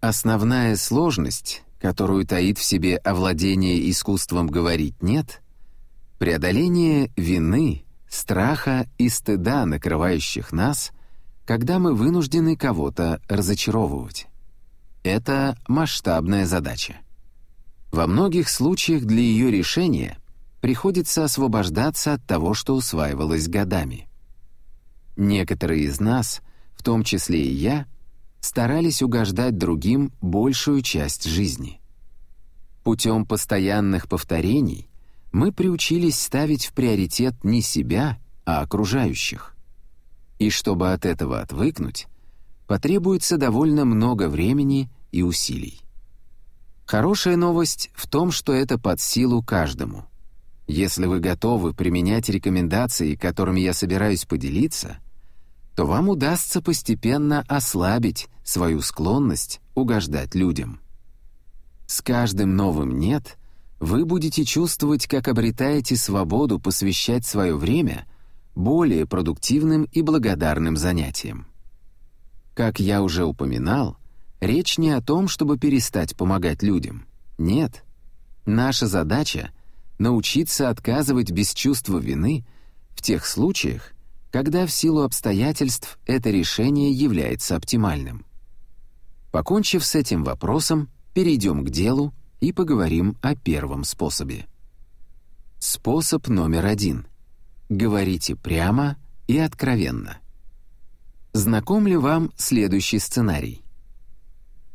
Основная сложность, которую таит в себе овладение искусством говорить «нет», преодоление вины, страха и стыда, накрывающих нас, когда мы вынуждены кого-то разочаровывать. Это масштабная задача. Во многих случаях для ее решения приходится освобождаться от того, что усваивалось годами. Некоторые из нас, в том числе и я, — старались угождать другим большую часть жизни. Путем постоянных повторений мы приучились ставить в приоритет не себя, а окружающих. И чтобы от этого отвыкнуть, потребуется довольно много времени и усилий. Хорошая новость в том, что это под силу каждому. Если вы готовы применять рекомендации, которыми я собираюсь поделиться — то вам удастся постепенно ослабить свою склонность угождать людям. С каждым новым «нет» вы будете чувствовать, как обретаете свободу посвящать свое время более продуктивным и благодарным занятиям. Как я уже упоминал, речь не о том, чтобы перестать помогать людям. Нет. Наша задача — научиться отказывать без чувства вины в тех случаях, когда в силу обстоятельств это решение является оптимальным. Покончив с этим вопросом, перейдем к делу и поговорим о первом способе. Способ номер один. Говорите прямо и откровенно. Знаком ли вам следующий сценарий?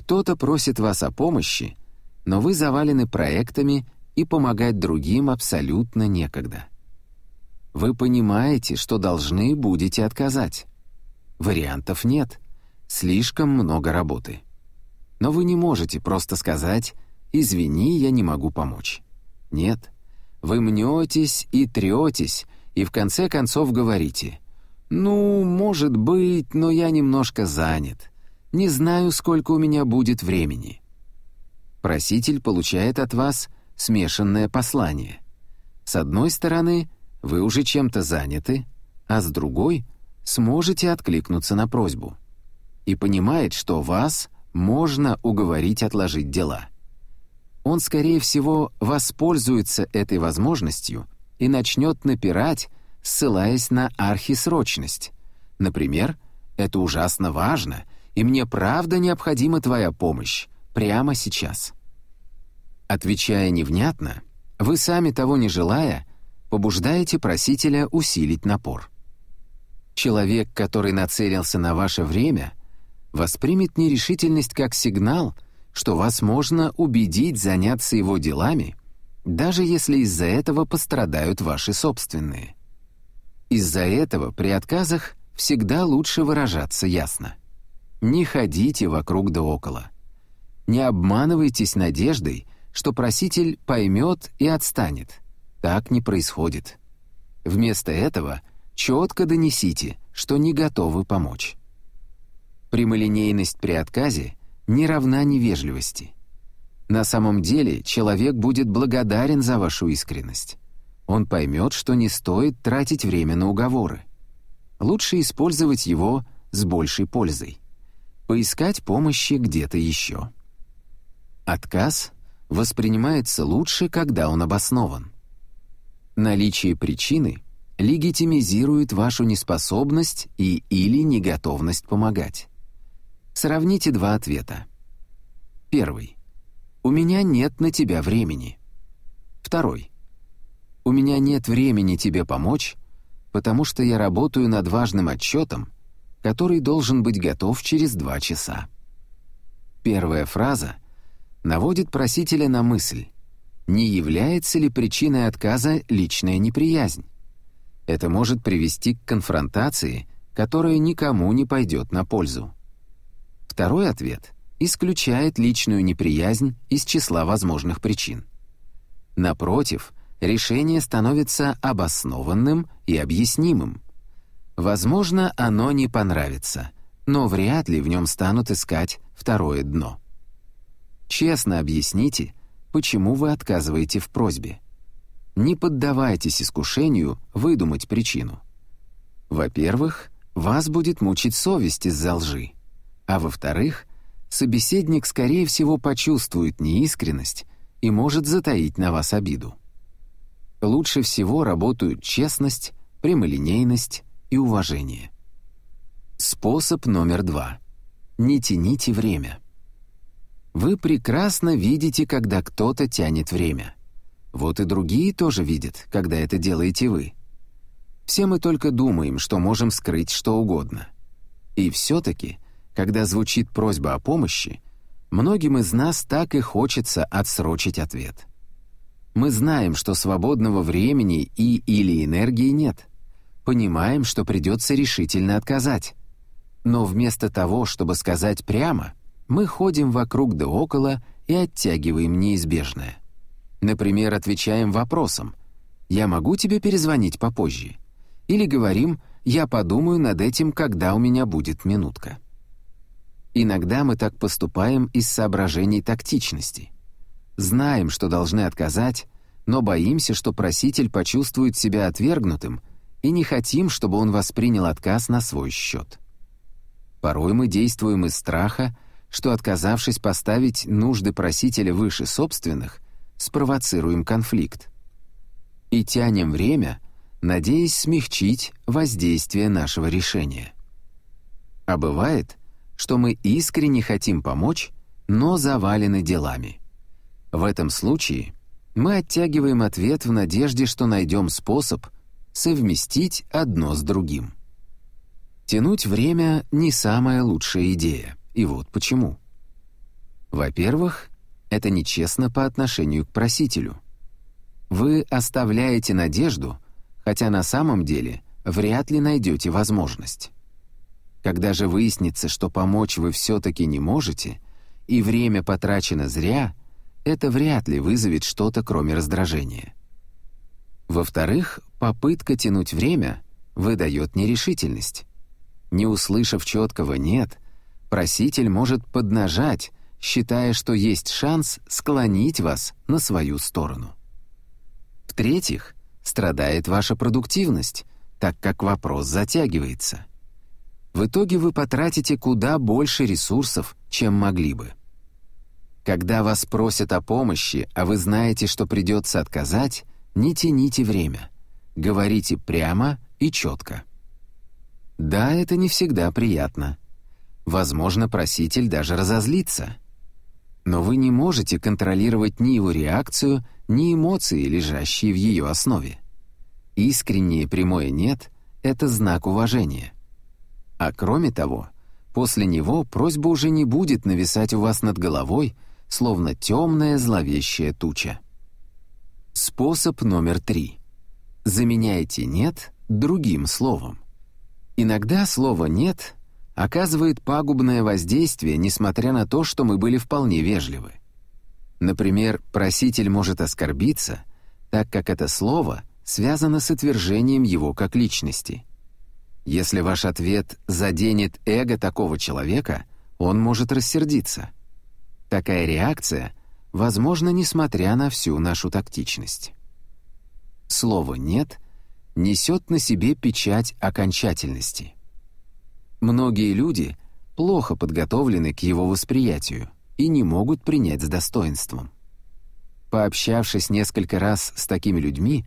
Кто-то просит вас о помощи, но вы завалены проектами и помогать другим абсолютно некогда. Вы понимаете, что должны будете отказать. Вариантов нет. Слишком много работы. Но вы не можете просто сказать «Извини, я не могу помочь». Нет. Вы мнетесь и третесь, и в конце концов говорите «Ну, может быть, но я немножко занят. Не знаю, сколько у меня будет времени». Проситель получает от вас смешанное послание. С одной стороны — вы уже чем-то заняты, а с другой сможете откликнуться на просьбу. И понимает, что вас можно уговорить отложить дела. Он, скорее всего, воспользуется этой возможностью и начнет напирать, ссылаясь на архисрочность. Например, «Это ужасно важно, и мне правда необходима твоя помощь прямо сейчас». Отвечая невнятно, вы сами того не желая – побуждаете просителя усилить напор. Человек, который нацелился на ваше время, воспримет нерешительность как сигнал, что вас можно убедить заняться его делами, даже если из-за этого пострадают ваши собственные. Из-за этого при отказах всегда лучше выражаться ясно. Не ходите вокруг да около. Не обманывайтесь надеждой, что проситель поймет и отстанет. Так не происходит. Вместо этого четко донесите, что не готовы помочь. Прямолинейность при отказе не равна невежливости. На самом деле человек будет благодарен за вашу искренность. Он поймет, что не стоит тратить время на уговоры. Лучше использовать его с большей пользой. Поискать помощи где-то еще. Отказ воспринимается лучше, когда он обоснован. Наличие причины легитимизирует вашу неспособность и или неготовность помогать. Сравните два ответа. Первый. «У меня нет на тебя времени». Второй. «У меня нет времени тебе помочь, потому что я работаю над важным отчетом, который должен быть готов через два часа». Первая фраза наводит просителя на мысль не является ли причиной отказа личная неприязнь. Это может привести к конфронтации, которая никому не пойдет на пользу. Второй ответ исключает личную неприязнь из числа возможных причин. Напротив, решение становится обоснованным и объяснимым. Возможно, оно не понравится, но вряд ли в нем станут искать второе дно. Честно объясните — почему вы отказываете в просьбе. Не поддавайтесь искушению выдумать причину. Во-первых, вас будет мучить совесть из-за лжи. А во-вторых, собеседник, скорее всего, почувствует неискренность и может затаить на вас обиду. Лучше всего работают честность, прямолинейность и уважение. Способ номер два. Не тяните время. Вы прекрасно видите, когда кто-то тянет время. Вот и другие тоже видят, когда это делаете вы. Все мы только думаем, что можем скрыть что угодно. И все-таки, когда звучит просьба о помощи, многим из нас так и хочется отсрочить ответ. Мы знаем, что свободного времени и или энергии нет. Понимаем, что придется решительно отказать. Но вместо того, чтобы сказать прямо – мы ходим вокруг да около и оттягиваем неизбежное. Например, отвечаем вопросом «Я могу тебе перезвонить попозже?» или говорим «Я подумаю над этим, когда у меня будет минутка». Иногда мы так поступаем из соображений тактичности. Знаем, что должны отказать, но боимся, что проситель почувствует себя отвергнутым и не хотим, чтобы он воспринял отказ на свой счет. Порой мы действуем из страха что, отказавшись поставить нужды просителя выше собственных, спровоцируем конфликт. И тянем время, надеясь смягчить воздействие нашего решения. А бывает, что мы искренне хотим помочь, но завалены делами. В этом случае мы оттягиваем ответ в надежде, что найдем способ совместить одно с другим. Тянуть время — не самая лучшая идея — и вот почему. Во-первых, это нечестно по отношению к просителю. Вы оставляете надежду, хотя на самом деле вряд ли найдете возможность. Когда же выяснится, что помочь вы все-таки не можете, и время потрачено зря, это вряд ли вызовет что-то, кроме раздражения. Во-вторых, попытка тянуть время выдает нерешительность. Не услышав четкого «нет», Проситель может поднажать, считая, что есть шанс склонить вас на свою сторону. В-третьих, страдает ваша продуктивность, так как вопрос затягивается. В итоге вы потратите куда больше ресурсов, чем могли бы. Когда вас просят о помощи, а вы знаете, что придется отказать, не тяните время. Говорите прямо и четко. Да, это не всегда приятно. Возможно, проситель даже разозлится. Но вы не можете контролировать ни его реакцию, ни эмоции, лежащие в ее основе. Искреннее прямое «нет» — это знак уважения. А кроме того, после него просьба уже не будет нависать у вас над головой, словно темная зловещая туча. Способ номер три. Заменяйте «нет» другим словом. Иногда слово «нет» оказывает пагубное воздействие, несмотря на то, что мы были вполне вежливы. Например, проситель может оскорбиться, так как это слово связано с отвержением его как личности. Если ваш ответ заденет эго такого человека, он может рассердиться. Такая реакция возможна несмотря на всю нашу тактичность. Слово «нет» несет на себе печать окончательности – Многие люди плохо подготовлены к его восприятию и не могут принять с достоинством. Пообщавшись несколько раз с такими людьми,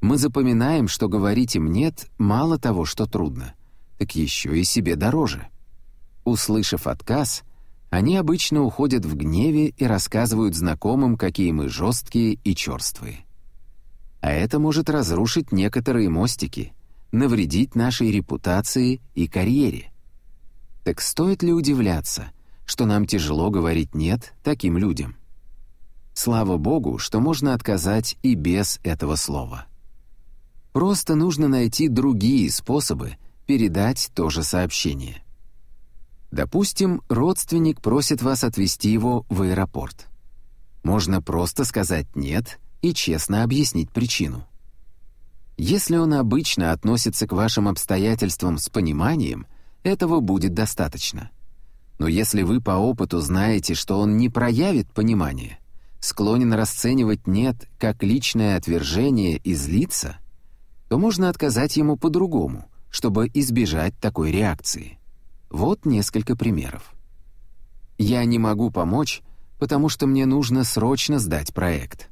мы запоминаем, что говорить им «нет» мало того, что трудно, так еще и себе дороже. Услышав отказ, они обычно уходят в гневе и рассказывают знакомым, какие мы жесткие и черствые. А это может разрушить некоторые мостики, навредить нашей репутации и карьере. Так стоит ли удивляться, что нам тяжело говорить «нет» таким людям? Слава Богу, что можно отказать и без этого слова. Просто нужно найти другие способы передать то же сообщение. Допустим, родственник просит вас отвезти его в аэропорт. Можно просто сказать «нет» и честно объяснить причину. Если он обычно относится к вашим обстоятельствам с пониманием – этого будет достаточно. Но если вы по опыту знаете, что он не проявит понимание, склонен расценивать «нет» как личное отвержение и злиться, то можно отказать ему по-другому, чтобы избежать такой реакции. Вот несколько примеров. «Я не могу помочь, потому что мне нужно срочно сдать проект».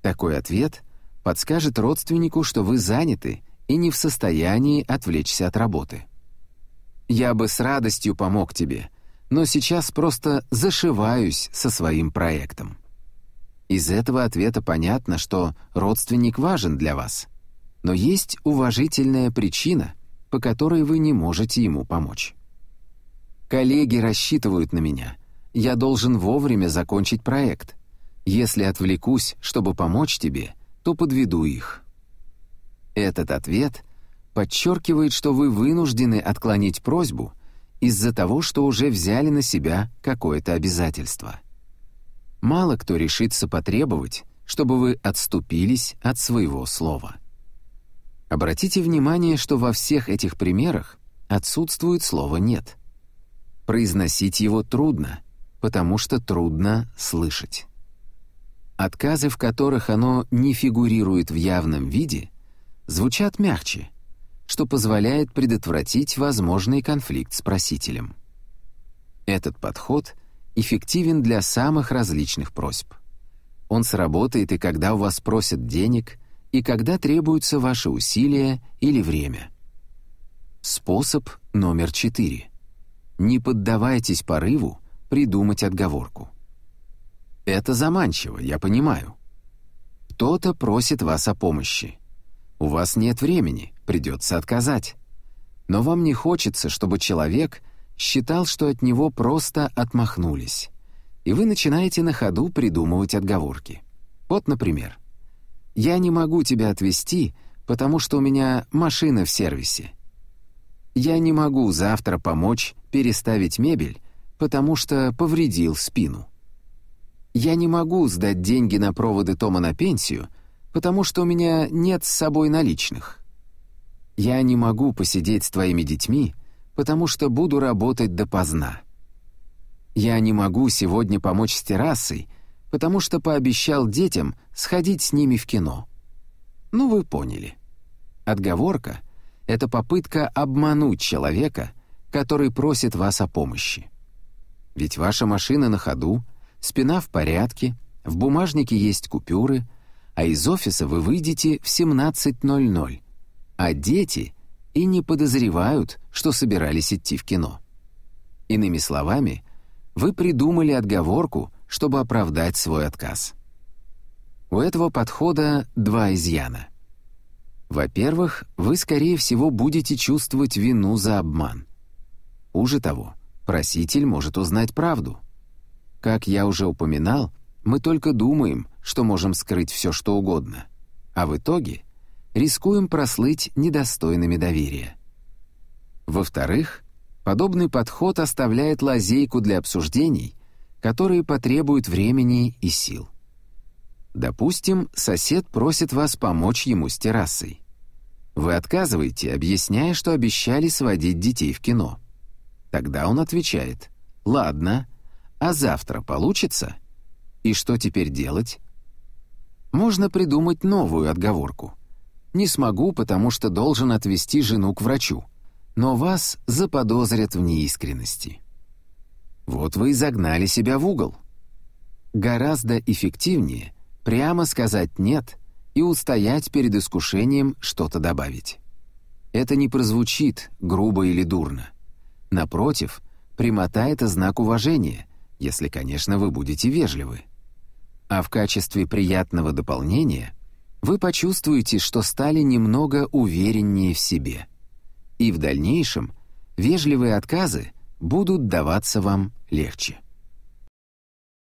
Такой ответ подскажет родственнику, что вы заняты и не в состоянии отвлечься от работы. Я бы с радостью помог тебе, но сейчас просто зашиваюсь со своим проектом». Из этого ответа понятно, что родственник важен для вас. Но есть уважительная причина, по которой вы не можете ему помочь. «Коллеги рассчитывают на меня. Я должен вовремя закончить проект. Если отвлекусь, чтобы помочь тебе, то подведу их». Этот ответ подчеркивает, что вы вынуждены отклонить просьбу из-за того, что уже взяли на себя какое-то обязательство. Мало кто решится потребовать, чтобы вы отступились от своего слова. Обратите внимание, что во всех этих примерах отсутствует слово «нет». Произносить его трудно, потому что трудно слышать. Отказы, в которых оно не фигурирует в явном виде, звучат мягче – что позволяет предотвратить возможный конфликт с просителем. Этот подход эффективен для самых различных просьб. Он сработает и когда у вас просят денег, и когда требуются ваши усилия или время. Способ номер четыре. Не поддавайтесь порыву придумать отговорку. Это заманчиво, я понимаю. Кто-то просит вас о помощи. У вас нет времени, придется отказать. Но вам не хочется, чтобы человек считал, что от него просто отмахнулись. И вы начинаете на ходу придумывать отговорки. Вот, например, «Я не могу тебя отвезти, потому что у меня машина в сервисе». «Я не могу завтра помочь переставить мебель, потому что повредил спину». «Я не могу сдать деньги на проводы Тома на пенсию, потому что у меня нет с собой наличных. Я не могу посидеть с твоими детьми, потому что буду работать допоздна. Я не могу сегодня помочь с террасой, потому что пообещал детям сходить с ними в кино. Ну, вы поняли. Отговорка — это попытка обмануть человека, который просит вас о помощи. Ведь ваша машина на ходу, спина в порядке, в бумажнике есть купюры — а из офиса вы выйдете в 17.00. А дети и не подозревают, что собирались идти в кино. Иными словами, вы придумали отговорку, чтобы оправдать свой отказ. У этого подхода два изъяна. Во-первых, вы, скорее всего, будете чувствовать вину за обман. Уже того, проситель может узнать правду. Как я уже упоминал, мы только думаем – что можем скрыть все, что угодно, а в итоге рискуем прослыть недостойными доверия. Во-вторых, подобный подход оставляет лазейку для обсуждений, которые потребуют времени и сил. Допустим, сосед просит вас помочь ему с террасой. Вы отказываете, объясняя, что обещали сводить детей в кино. Тогда он отвечает «Ладно, а завтра получится?» И что теперь делать? можно придумать новую отговорку. «Не смогу, потому что должен отвезти жену к врачу», но вас заподозрят в неискренности. Вот вы и загнали себя в угол. Гораздо эффективнее прямо сказать «нет» и устоять перед искушением что-то добавить. Это не прозвучит грубо или дурно. Напротив, прямота — это знак уважения, если, конечно, вы будете вежливы. А в качестве приятного дополнения вы почувствуете, что стали немного увереннее в себе. И в дальнейшем вежливые отказы будут даваться вам легче.